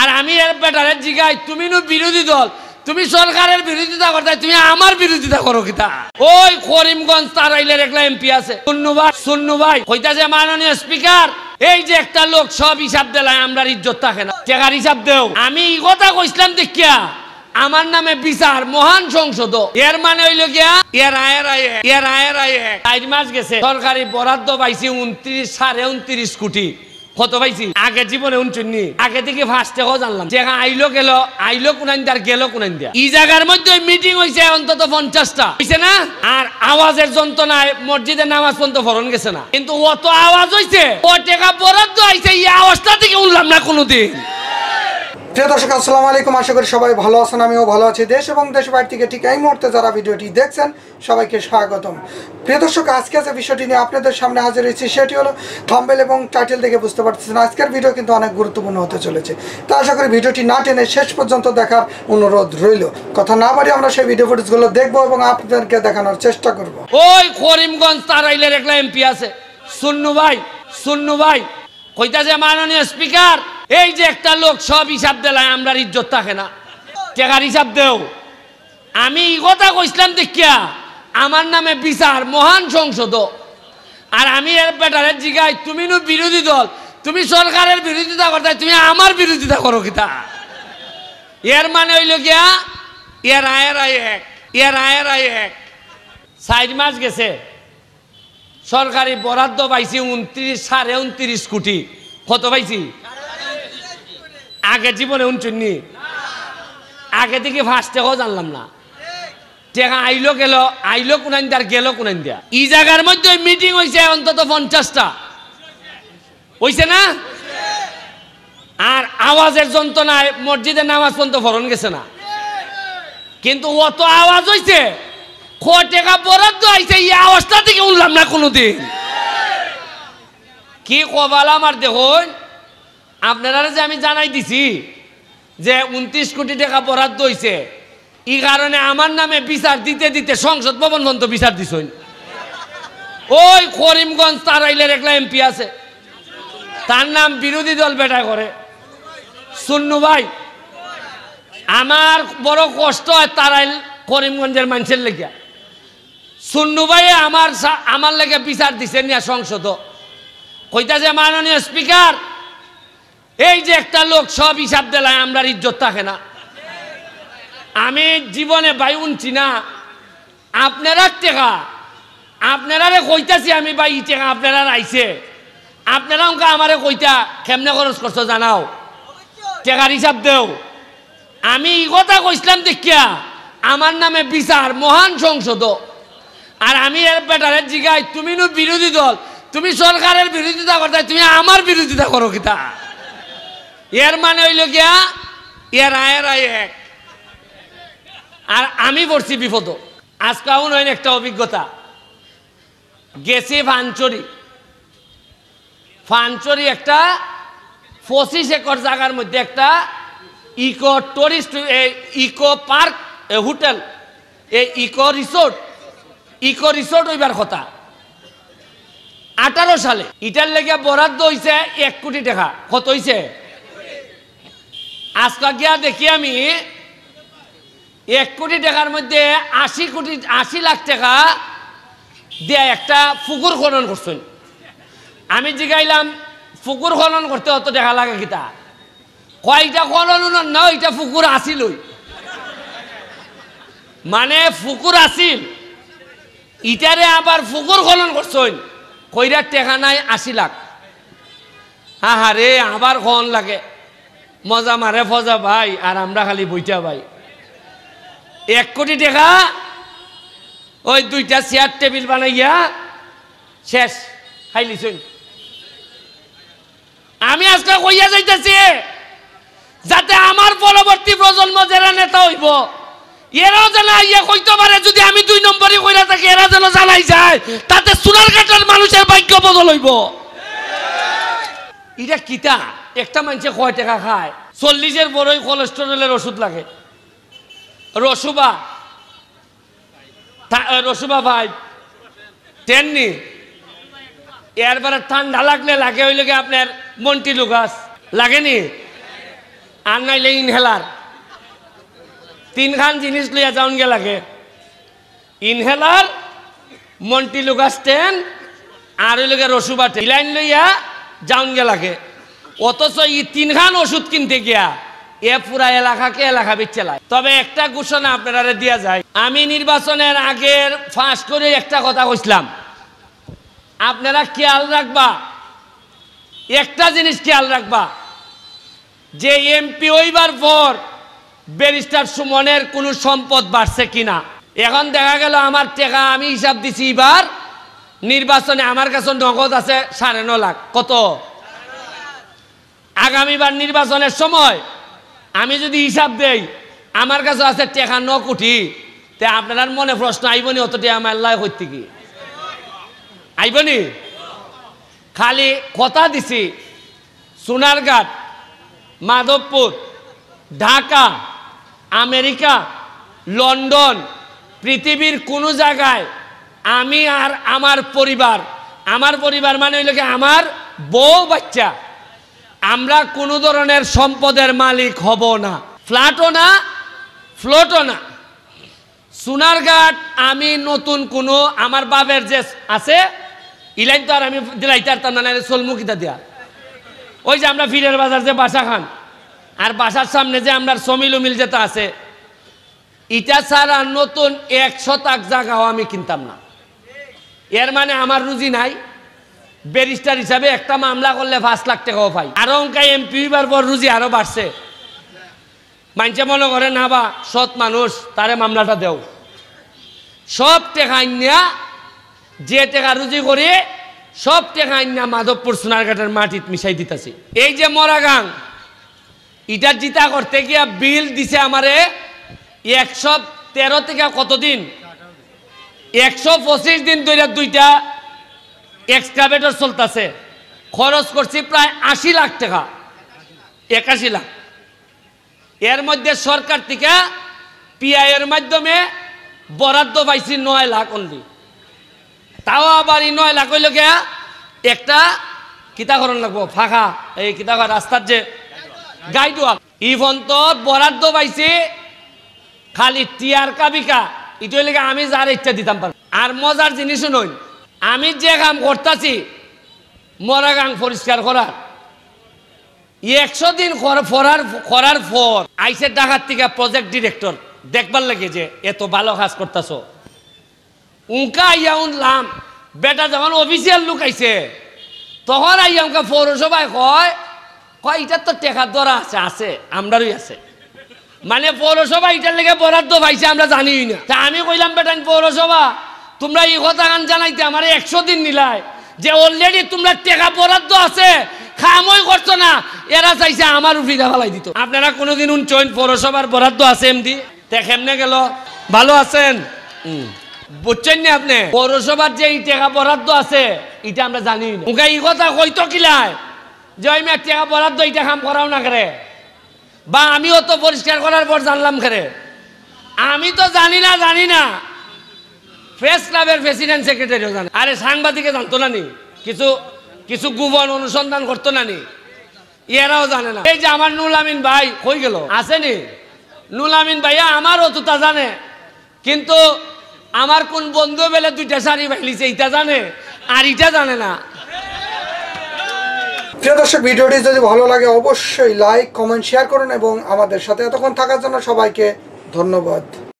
আর আমি এর বেটারে জিগাই তুমি নো বিরোধী দল তুমি সরকারের বিরোধিতা করতে তুমি আমার বিরোধিতা করো কিতা ওই করিমগঞ্জ তার আইলের একলা এমপি আছে সুন্নু ভাই সুন্নু ভাই হইতাছে মাননীয় স্পিকার এই যে একটা লোক সব হিসাব দেলায় আমরা ইজ্জত থাকে না টেকার হিসাব দেও আমি এই কথা কইছিলাম দেখিয়া আমার নামে বিচার মহান সংসদ এর মানে হইল গিয়া এর আয়ের আয়ে এর আয়ের আয়ে চার মাস গেছে সরকারি বরাদ্দ পাইছি উনত্রিশ সাড়ে উনত্রিশ কোটি হতো পাইছি আগে জীবনে আগে থেকে ফার্স্টে জানলাম যে হ্যাঁ, আইলো গেল আইলো কোনাইন আর গেল কোনাইন দিয়া এই জায়গার মধ্যে মিটিং হয়েছে অন্তত পঞ্চাশটা হয়েছে না আর আওয়াজের যন্ত্রণায় মসজিদে নামাজ পর্যন্ত ফরন গেছে না কিন্তু অত আওয়াজ হইছে ও টেকা বরাদ্দ আইছে এই আওয়াজটা থেকে উঠলাম না কোনোদিন প্রিয় দর্শক আসসালামু আলাইকুম আশা করি সবাই ভালো আছেন আমিও ভালো আছি দেশ এবং দেশ বাইরে থেকে ঠিক এই মুহূর্তে যারা ভিডিওটি দেখছেন সবাইকে স্বাগতম প্রিয় দর্শক আজকে যে বিষয়টি নিয়ে আপনাদের সামনে হাজির হয়েছি সেটি হলো থাম্বেল এবং টাইটেল দেখে বুঝতে পারতেছেন আজকের ভিডিও কিন্তু অনেক গুরুত্বপূর্ণ হতে চলেছে তা আশা করি ভিডিওটি না টেনে শেষ পর্যন্ত দেখার অনুরোধ রইল কথা না বাড়ি আমরা সেই ভিডিও ফুটেজগুলো দেখবো এবং আপনাদেরকে দেখানোর চেষ্টা করব ওই করিমগঞ্জ তারাইলের একটা এমপি আছে সুন্নু ভাই শূন্য ভাই কইতা যে মাননীয় স্পিকার এই যে একটা লোক সব হিসাব দেলায় আমরা ইজ্জত থাকে না টেকার হিসাব দেও আমি কথা কইসলাম দেখিয়া আমার নামে বিচার মহান সংসদ আর আমি এর বেটারে জিগাই তুমি নু বিরোধী দল তুমি সরকারের বিরোধিতা করতে তুমি আমার বিরোধিতা করো কিতা এর মানে হইল গিয়া এর আয়ের আয় এক এর আয়ের আয় এক সাইড মাস গেছে সরকারি বরাদ্দ পাইছি উনত্রিশ সাড়ে উনত্রিশ কোটি কত পাইছি আগে জীবনে নি আগে থেকে ফার্স্টেও জানলাম না আইলো গেল আইলো কোনাইন আর গেল কোনাইন দিয়া ই জায়গার মধ্যে মিটিং হয়েছে অন্তত পঞ্চাশটা হয়েছে না আর আওয়াজের যন্ত্রণায় মসজিদের নামাজ পর্যন্ত ভরণ গেছে না কিন্তু অত আওয়াজ হয়েছে খ বরাদ্দ আইছে এই আওয়াজটা থেকে উঠলাম না কোনোদিন কি কবাল আমার দেখুন আপনারা যে আমি জানাই দিছি যে উনত্রিশ কোটি টাকা বরাদ্দ হয়েছে ই কারণে আমার নামে বিচার দিতে দিতে সংসদ ভবন পর্যন্ত বিচার দিছই ওই করিমগঞ্জ তারাইলের একলা এমপি আছে তার নাম বিরোধী দল বেটা করে সুন্নু ভাই আমার বড় কষ্ট হয় তারাইল করিমগঞ্জের মানুষের লেগিয়া সুন্নু ভাইয়ে আমার আমার লেগে বিচার দিছে নিয়া সংসদ কইতা যে মাননীয় স্পিকার এই যে একটা লোক সব হিসাব দিলায় আমরা ইজ্জত থাকে না আমি জীবনে উনছি না আপনারা টেকা আপনারা কইতাছি আমি বাই ই টেকা আপনারা রাইছে আপনারা অঙ্কা আমারে কইতা কেমনে খরচ করছো জানাও টেকার হিসাব দেও আমি ই কথা কইসলাম দেখিয়া আমার নামে বিচার মহান সংসদ আর আমি এর বেটারের জিগাই তুমি বিরোধী দল তুমি সরকারের বিরোধিতা করতে তুমি আমার বিরোধিতা করো কিতা এর মানে হইল গিয়া আয়ের আয় এক আর আমি পড়ছি বিপদ আজকে এমন হয়নি একটা অভিজ্ঞতা গেছি ফানচরি ফানচরি একটা পঁচিশ একর জায়গার মধ্যে একটা eco tourist eco park hotel এই ইকো রিসোর্ট ইকো রিসোর্ট হইবার কথা আঠারো সালে ইটার লেগে বরাদ্দ হয়েছে এক কোটি টাকা কত হয়েছে আজকে গিয়া দেখি আমি এক কোটি টাকার মধ্যে আশি কোটি আশি লাখ টাকা দিয়ে একটা পুকুর খনন করছেন আমি জিগাইলাম পুকুর খনন করতে অত দেখা লাগে কিতা কয়টা খনন না ওইটা পুকুর আসিল মানে পুকুর আসিল ইটারে আবার পুকুর খনন করছেন কইরার টেকা নাই আশি লাখ হা হা রে আবার খন লাগে মজা মারে ফজা ভাই আর আমরা খালি বইটা ভাই এক কোটি টাকা ওই দুইটা চেয়ার টেবিল বানাইয়া শেষ খাইলিছুন আমি আজকে কইয়া যাইতেছি যাতে আমার পরবর্তী প্রজন্ম যারা নেতা হইব এরাও যেন ইয়ে কইতে পারে যদি আমি দুই নম্বরই কইরা থাকি এরা যেন জানাই যায় তাতে সোনার কাটার মানুষের ভাগ্য বদল হইব এটা কিতা একটা মানুষে কয় টাকা খায় চল্লিশের বড়ই কোলেস্টেরলের ওষুধ লাগে রসুবা রসুবা ভাই টেননি এরপরে ঠান্ডা লাগলে লাগে ওই লোক আপনার মন্টি লুকাস লাগেনি আর নাইলে ইনহেলার তিনখান জিনিস লইয়া যাওন গে লাগে ইনহেলার মন্টি লুকাস টেন আর ওই লোকের রসুবা ইলাইন লইয়া যাওন গে লাগে অথচ এই তিনখান ওষুধ কিনতে গিয়া এ পুরা এলাকাকে এলাকা বিচ্ছেলায় তবে একটা ঘোষণা আপনারা দিয়া যায় আমি নির্বাচনের আগের ফাঁস করে একটা কথা কইছিলাম আপনারা খেয়াল রাখবা একটা জিনিস খেয়াল রাখবা যে এমপি ওইবার পর ব্যারিস্টার সুমনের কোনো সম্পদ বাড়ছে কিনা এখন দেখা গেল আমার টেকা আমি হিসাব দিছি এবার নির্বাচনে আমার কাছে নগদ আছে সাড়ে ন লাখ কত আগামীবার নির্বাচনের সময় আমি যদি হিসাব দেই আমার কাছে আছে টেকা ন কোটি তে আপনার মনে প্রশ্ন আইবনি অতটি আমার লাই হইতে কি আইবনি খালি কথা দিছি সোনারঘাট মাধবপুর ঢাকা আমেরিকা লন্ডন পৃথিবীর কোনো জায়গায় আমি আর আমার পরিবার আমার পরিবার মানে হইল কি আমার বউ বাচ্চা আমরা কোনো ধরনের সম্পদের মালিক হব না ফ্ল্যাটও না ফ্লোটও না সোনারঘাট আমি নতুন কোনো আমার বাবের যে আছে ইলাইন তো আর আমি দিলাইতার তার নানা মানে সোলমুখিতা দেয়া ওই যে আমরা ফিরের বাজার যে বাসা খান আর বাসার সামনে যে আমরা উমিল যেটা আছে ইটা ছাড়া নতুন এক শতাক জায়গাও আমি কিনতাম না এর মানে আমার রুজি নাই ব্যারিস্টার হিসাবে একটা মামলা করলে পাঁচ লাখ টাকাও পাই আরো অঙ্কায় এমপি হইবার পর রুজি আরো বাড়ছে মানছে মনে করে না হ্যাঁ বা সৎ মানুষ তারে মামলাটা দেও সব টেকা না যে টেকা রুজি করে সব টেকা না মাধবপুর সোনারঘাটের মাটিত মিশাই দিতেছি এই যে মরাগাং ইটা জিতা করতে গিয়া বিল দিছে আমারে একশো তেরো থেকে কতদিন একশো পঁচিশ দিন ধরে দুইটা এক্সকাভেটর চলতেছে খরচ করছি প্রায় আশি লাখ টাকা একাশি লাখ এর মধ্যে সরকার থেকে পিআইয়ের মাধ্যমে বরাদ্দ পাইছি নয় লাখ অনলি তাও আবার এই নয় লাখ হইলে একটা কিতাঘরণ লাগবো ফাঁকা এই কিতাঘর রাস্তার যে ই ইভন্ত বরাদ্দ পাইছি খালি টিয়ার কাবিকা ইটো লেগে আমি যার ইচ্ছা দিতাম পারবো আর মজার জিনিসও নয় আমি যে কাম করতেছি মরা গাং পরিষ্কার করার একশো দিন করার করার পর আইসে ডাকার থেকে প্রজেক্ট ডিরেক্টর দেখবার লাগে যে এত ভালো কাজ করতেছ উঙ্কা আইয়া লাম বেটা যখন অফিসিয়াল লোক আইছে তখন আইয়া উনকা পৌরসভায় কয় কয় এটার তো টেকার দ্বারা আছে আছে আমরারই আছে মানে পৌরসভা এটার লেগে বরাদ্দ পাইছে আমরা জানিই না তা আমি কইলাম বেটা পৌরসভা তোমরা এই কথা গান জানাইতে আমার একশো দিন নিলায় যে অলরেডি তোমরা টেকা বরাদ্দ আছে খামই করছো না এরা চাইছে আমার উপরিটা ফেলাই দিত আপনারা কোনোদিন উঞ্চয়ন পৌরসভার বরাদ্দ আছে এমনি দেখেমনে গেল ভালো আছেন বুঝছেন না আপনি পৌরসভার যে এই টেকা বরাদ্দ আছে এটা আমরা জানি ওকে এই কথা কইতো কি যে ওই মেয়ের টেকা বরাদ্দ এটা কাম করাও না করে বা আমিও তো পরিষ্কার করার পর জানলাম খেরে আমি তো জানি না জানি না প্রেস ক্লাবের প্রেসিডেন্ট সেক্রেটারিও জানে আরে সাংবাদিকে জানতো না নি কিছু কিছু গোপন অনুসন্ধান করতো না নি এরাও জানে না এই যে আমার নুল আমিন ভাই কই গেল আসেনি নুল আমিন ভাইয়া তো অতটা জানে কিন্তু আমার কোন বন্ধু বেলে দুইটা শাড়ি বাইলিছে এটা জানে আর এটা জানে না প্রিয় দর্শক ভিডিওটি যদি ভালো লাগে অবশ্যই লাইক কমেন্ট শেয়ার করুন এবং আমাদের সাথে এতক্ষণ থাকার জন্য সবাইকে ধন্যবাদ